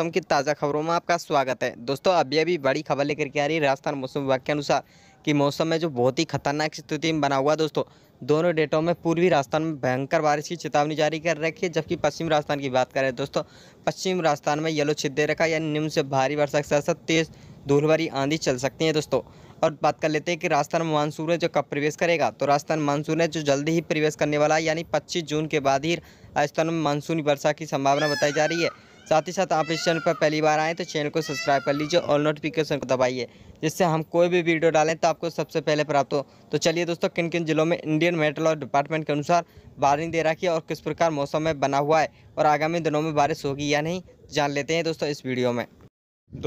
मौसम की ताज़ा खबरों में आपका स्वागत है दोस्तों अभी अभी बड़ी खबर लेकर के आ रही है राजस्थान मौसम विभाग के अनुसार कि मौसम में जो बहुत ही खतरनाक स्थिति में बना हुआ दोस्तों दोनों डेटों में पूर्वी राजस्थान में भयंकर बारिश की चेतावनी जारी कर रखी है जबकि पश्चिम राजस्थान की बात करें दोस्तों पश्चिम राजस्थान में येलो छिद रखा यानी निम्न से भारी वर्षा के साथ साथ तेज़ धूल भरी आंधी चल सकती है दोस्तों और बात कर लेते हैं कि राजस्थान मानसून है जो कब प्रवेश करेगा तो राजस्थान मानसून है जो जल्दी ही प्रवेश करने वाला है यानी पच्चीस जून के बाद ही राजस्थान में मानसूनी वर्षा की संभावना बताई जा रही है साथ ही साथ आप इस चैनल पर पहली बार आएँ तो चैनल को सब्सक्राइब कर लीजिए और नोटिफिकेशन को दबाइए जिससे हम कोई भी वीडियो डालें तो आपको सबसे पहले प्राप्त हो तो चलिए दोस्तों किन किन जिलों में इंडियन मेट्रोलॉजी डिपार्टमेंट के अनुसार बारिश दे रखी है और किस प्रकार मौसम में बना हुआ है और आगामी दिनों में बारिश होगी या नहीं जान लेते हैं दोस्तों इस वीडियो में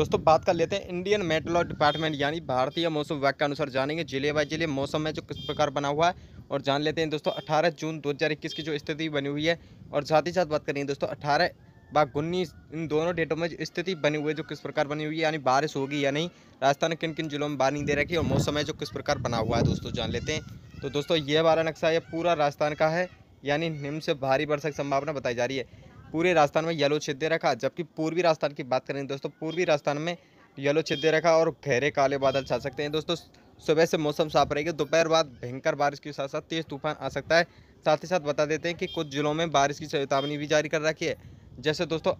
दोस्तों बात कर लेते हैं इंडियन मेट्रोलॉजी डिपार्टमेंट यानी भारतीय मौसम विभाग के अनुसार जानेंगे जिले बाय जिले मौसम में जो किस प्रकार बना हुआ है और जान लेते हैं दोस्तों 18 जून 2021 की जो स्थिति बनी हुई है और साथ ही साथ बात करेंगे दोस्तों अठारह व उन्नीस इन दोनों डेटों में स्थिति बनी हुई है जो किस प्रकार बनी हुई है यानी बारिश होगी या नहीं राजस्थान किन किन जिलों में बारिश दे रखी है और मौसम है जो किस प्रकार बना हुआ है दोस्तों जान लेते हैं तो दोस्तों ये वाला नक्शा यह पूरा राजस्थान का है यानी निम्न से भारी वर्षा की संभावना बताई जा रही है पूरे राजस्थान में येलो छिद दे रखा जबकि पूर्वी राजस्थान की बात करें दोस्तों पूर्वी राजस्थान में येलो छिद दे रखा और गहरे काले बादल छा सकते हैं दोस्तों सुबह से मौसम साफ रहेगा दोपहर बाद भयंकर बारिश के साथ साथ तेज़ तूफान आ सकता है साथ ही साथ बता देते हैं कि कुछ जिलों में बारिश की चेतावनी भी जारी कर रखी है जैसे दोस्तों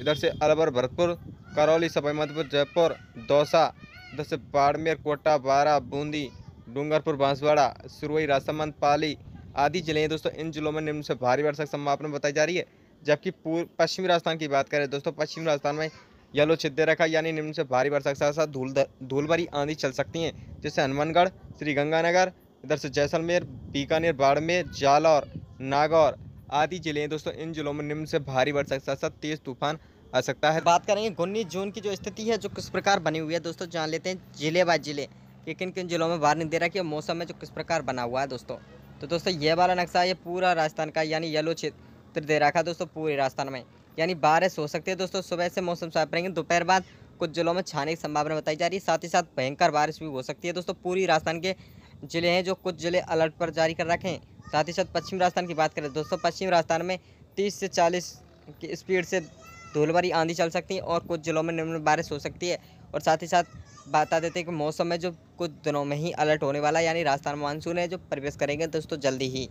इधर से अलवर भरतपुर करौली सवाईमाधोपुर जयपुर दौसा इधर से बाड़मेर कोटा बारा बूंदी डूंगरपुर बांसवाड़ा सुरवई राजसमंद पाली आदि जिले हैं दोस्तों इन जिलों में निम्न से भारी वर्षा की संभावना बताई जा रही है जबकि पूर्व पश्चिमी राजस्थान की बात करें दोस्तों पश्चिमी राजस्थान में येलो छिद्दे रखा यानी निम्न से भारी वर्षा के साथ साथ धूल धूल भरी आंधी चल सकती हैं जैसे हनुमानगढ़ श्रीगंगानगर इधर से जैसलमेर बीकानेर बाड़मेर जालौर नागौर आदि जिले हैं दोस्तों इन जिलों में निम्न से भारी वर्षा के साथ साथ तेज़ तूफान आ सकता है बात करेंगे गुन्नी जून की जो स्थिति है जो किस प्रकार बनी हुई है दोस्तों जान लेते हैं जिले बाय जिले कि किन किन जिलों में बारिश दे रहा है मौसम में जो किस प्रकार बना हुआ है दोस्तों तो दोस्तों ये वाला नक्शा ये पूरा राजस्थान का यानी येलो क्षेत्र दे रखा है दोस्तों पूरे राजस्थान में यानी बारिश हो सकती है दोस्तों सुबह से मौसम साफ रहेंगे दोपहर बाद कुछ जिलों में छाने की संभावना बताई जा रही है साथ ही साथ भयंकर बारिश भी हो सकती है दोस्तों पूरी राजस्थान के जिले हैं जो कुछ जिले अलर्ट पर जारी कर रखें साथ ही साथ पश्चिम राजस्थान की बात करें दोस्तों पश्चिम राजस्थान में तीस से चालीस की स्पीड से धूल भरी आंधी चल सकती है और कुछ जिलों में निम्न बारिश हो सकती है और साथ ही साथ बता देते हैं कि मौसम में जो कुछ दिनों में ही अलर्ट होने वाला यानी राजस्थान मानसून है जो प्रवेश करेंगे दोस्तों जल्दी ही